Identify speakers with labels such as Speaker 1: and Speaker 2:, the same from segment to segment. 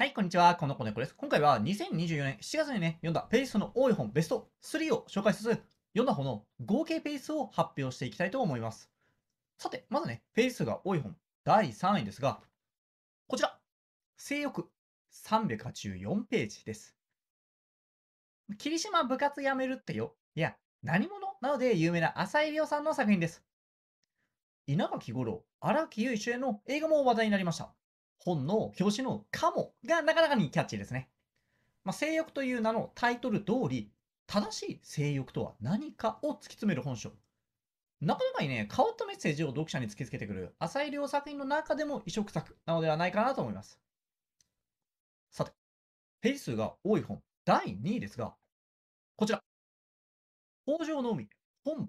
Speaker 1: はい、こんにちは。この子猫です。今回は2024年7月にね、読んだペースの多い本ベスト3を紹介しつつ、読んだ本の合計ペースを発表していきたいと思います。さて、まずね、ペースが多い本第3位ですが、こちら、性欲384ページです。霧島部活やめるってよ。いや、何者なので有名な浅井亮さんの作品です。稲垣吾郎、荒木優衣主演の映画も話題になりました。本の表紙のかもがなかなかにキャッチーですね。まあ、性欲という名のタイトル通り、正しい性欲とは何かを突き詰める本書。なかなかにね、変わったメッセージを読者に突きつけてくる浅井亮作品の中でも異色作なのではないかなと思います。さて、ページ数が多い本第2位ですが、こちら、北条の海、本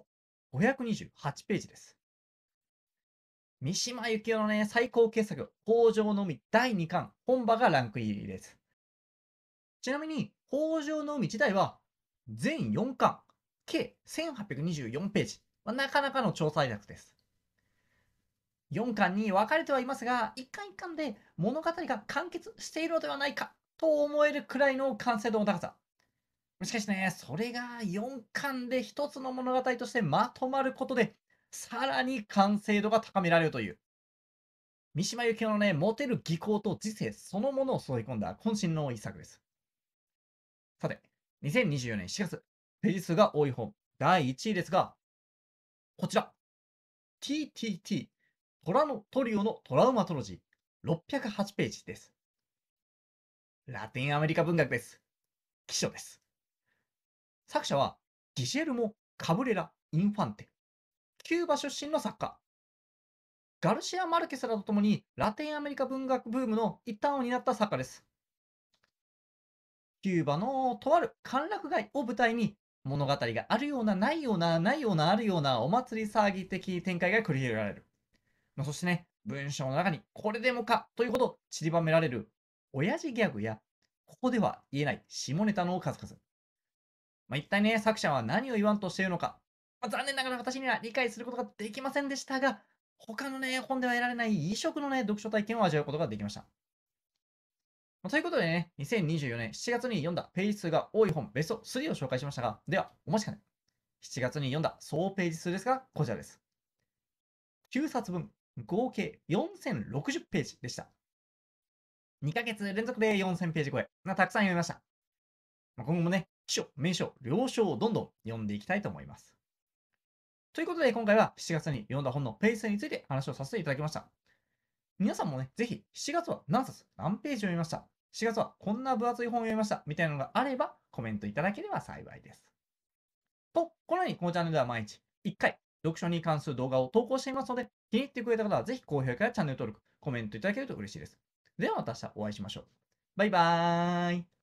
Speaker 1: 528ページです。三島由紀夫のね、最高傑作、北条の海第2巻、本場がランク入りです。ちなみに、北条の海自体は、全4巻、計1824ページ、まあ、なかなかの超査役です。4巻に分かれてはいますが、1巻1巻で物語が完結しているのではないかと思えるくらいの完成度の高さ。しかしね、それが4巻で1つの物語としてまとまることで、さらに完成度が高められるという、三島由紀夫のね、モテる技巧と時世そのものを添え込んだ渾身の一作です。さて、2024年4月、ページ数が多い本、第1位ですが、こちら、TTT、虎のトリオのトラウマトロジー、608ページです。ラテンアメリカ文学です。記書です。作者は、ギシェルモ・カブレラ・インファンテ。キューバ出身の作家。ガルシア・マルケスらと共にラテンアメリカ文学ブームの一端を担った作家です。キューバのとある歓楽街を舞台に物語があるような、ないような、ないような、あるようなお祭り騒ぎ的展開が繰り広げられる。そしてね、文章の中にこれでもかというほど散りばめられる親父ギャグやここでは言えない下ネタの数々。まあ、一体ね、作者は何を言わんとしているのかまあ、残念ながら私には理解することができませんでしたが、他のね、本では得られない異色のね、読書体験を味わうことができました。まあ、ということでね、2024年7月に読んだページ数が多い本、ベスト3を紹介しましたが、では、お待ちかね。7月に読んだ総ページ数ですが、こちらです。9冊分、合計4060ページでした。2ヶ月連続で4000ページ超え。なたくさん読みました。まあ、今後もね、秘書、名称、了承をどんどん読んでいきたいと思います。ということで、今回は7月に読んだ本のページについて話をさせていただきました。皆さんもね、ぜひ7月は何冊、何ページ読みました ?4 月はこんな分厚い本を読みましたみたいなのがあれば、コメントいただければ幸いです。と、このようにこのチャンネルでは毎日1回、読書に関する動画を投稿していますので、気に入ってくれた方はぜひ高評価やチャンネル登録、コメントいただけると嬉しいです。ではまた明日お会いしましょう。バイバーイ。